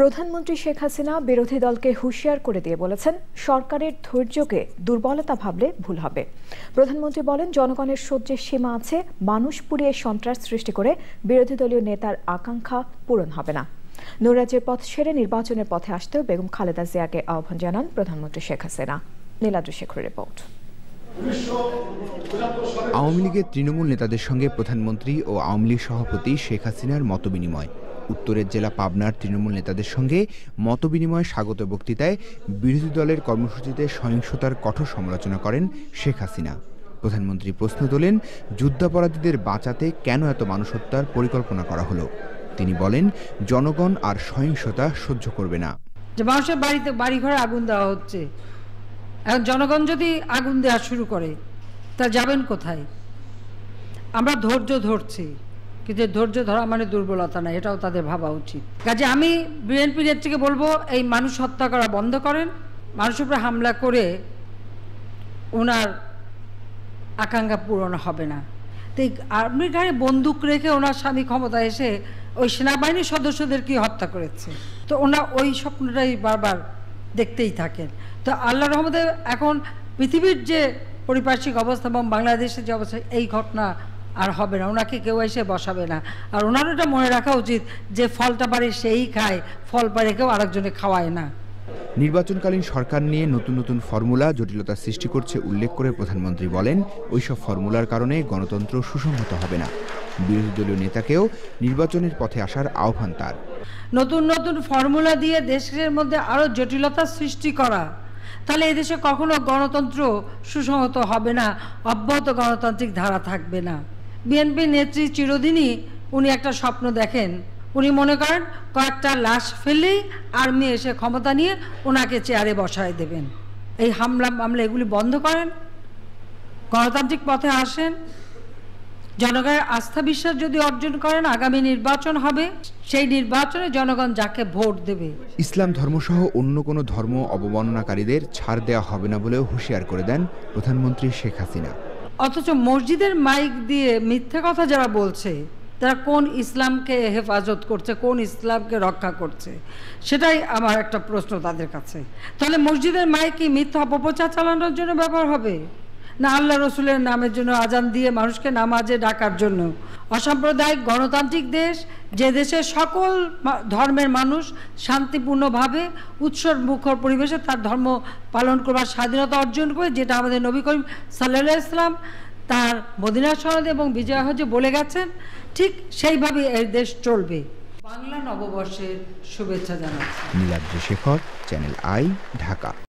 প্রধানমন্ত্রী শেখ হাসিনা বিরোধী দলকে হুঁশিয়ার করে দিয়ে বলেছেন সরকারের ধৈর্যকে দুর্বলতা ভাবলে ভুল হবে প্রধানমন্ত্রী বলেন জনগণের সহ্যের সীমা আছে মানুষ পুড়িয়ে সন্ত্রাস সৃষ্টি করে বিরোধী দলীয় নেতার আকাঙ্ক্ষা পূরণ হবে না নৈরাজ্যের পথ সেরে নির্বাচনের পথে আসতেও বেগম খালেদা জিয়াকে আহ্বান জানান প্রধানমন্ত্রী শেখ হাসিনা নীলাদ্রি শেখর রিপোর্ট আওয়ামী লীগের তৃণমূল নেতাদের সঙ্গে প্রধানমন্ত্রী ও আওয়ামী লীগ সভাপতি শেখ হাসিনার মতবিনিময় উত্তরের জেলা পাবনার তৃণমূল নেতাদের সঙ্গে মতবিনিময় স্বাগত বক্তৃতায় বিরোধী দলের কর্মসূচিতে সহিংসতার কঠোর সমালোচনা করেন শেখ হাসিনা প্রধানমন্ত্রী প্রশ্ন তোলেন যুদ্ধাপরাধীদের বাঁচাতে কেন এত মানুষ হত্যার পরিকল্পনা করা হলো তিনি বলেন জনগণ আর সহিংসতা সহ্য করবে না মানুষের বাড়িতে বাড়িঘরে আগুন দেওয়া হচ্ছে এখন জনগণ যদি আগুন দেওয়া শুরু করে তা যাবেন কোথায় আমরা ধৈর্য ধরছি কিন্তু ধৈর্য ধরা মানে দুর্বলতা না এটাও তাদের ভাবা উচিত কাজে আমি বিএনপি নেত্রীকে বলবো এই মানুষ হত্যা করা বন্ধ করেন মানুষের উপরে হামলা করে ওনার আকাঙ্ক্ষা পূরণ হবে না তাই আর্মির ঘাড়ে বন্দুক রেখে ওনার স্বামী ক্ষমতা এসে ওই সেনাবাহিনীর সদস্যদের কি হত্যা করেছে তো ওনার ওই স্বপ্নটাই বারবার দেখতেই থাকেন তো আল্লাহ রহমদে এখন পৃথিবীর যে পরিপার্শ্বিক অবস্থা এবং বাংলাদেশের যে অবস্থা এই ঘটনা আর হবে না ওনাকে কেউ এসে বসাবে না আর ওনার ওটা মনে রাখা উচিত যে ফলটা পারে সেই খায় ফল পারে কেউ আরেকজনে খাওয়ায় না নির্বাচনকালীন সরকার নিয়ে নতুন নতুন ফর্মুলা জটিলতা সৃষ্টি করছে উল্লেখ করে প্রধানমন্ত্রী বলেন ওইসব ফর্মুলার কারণে গণতন্ত্র সুসংহত হবে না বিরোধী দলীয় নেতাকেও নির্বাচনের পথে আসার আহ্বান তার নতুন নতুন ফর্মুলা দিয়ে দেশের মধ্যে আরও জটিলতা সৃষ্টি করা তাহলে এদেশে কখনো গণতন্ত্র সুসংহত হবে না অব্যাহত গণতান্ত্রিক ধারা থাকবে না বিএনপি নেত্রী চিরদিনই উনি একটা স্বপ্ন দেখেন উনি মনে করেন কয়েকটা লাশ ফেললেই আর্মি এসে ক্ষমতা নিয়ে ওনাকে চেয়ারে বসায় দেবেন এই হামলা মামলা এগুলি বন্ধ করেন গণতান্ত্রিক পথে আসেন জনগণের আস্থা বিশ্বাস যদি অর্জন করেন আগামী নির্বাচন হবে সেই নির্বাচনে জনগণ যাকে ভোট দেবে ইসলাম ধর্মসহ অন্য কোনো ধর্ম অবমাননাকারীদের ছাড় দেওয়া হবে না বলেও হুঁশিয়ার করে দেন প্রধানমন্ত্রী শেখ হাসিনা অথচ মসজিদের মাইক দিয়ে মিথ্যা কথা যারা বলছে তারা কোন ইসলামকে হেফাজত করছে কোন ইসলামকে রক্ষা করছে সেটাই আমার একটা প্রশ্ন তাদের কাছে তাহলে মসজিদের মাইক মিথ্যা অপপ্রচার চালানোর জন্য ব্যবহার হবে না আল্লাহ রসুলের নামের জন্য আজান দিয়ে মানুষকে নামাজে ডাকার জন্য অসাম্প্রদায়িক গণতান্ত্রিক দেশ যে দেশে সকল ধর্মের মানুষ শান্তিপূর্ণভাবে উৎসব মুখর পরিবেশে তার ধর্ম পালন করবার স্বাধীনতা অর্জন করে যেটা আমাদের নবী করিম সাল্লা ইসলাম তার মদিনা সনদ এবং বিজয় হজে বলে গেছেন ঠিক সেইভাবে এই দেশ চলবে বাংলা নববর্ষের শুভেচ্ছা জানাচ্ছি নীলাদ্রি শেখর চ্যানেল আই ঢাকা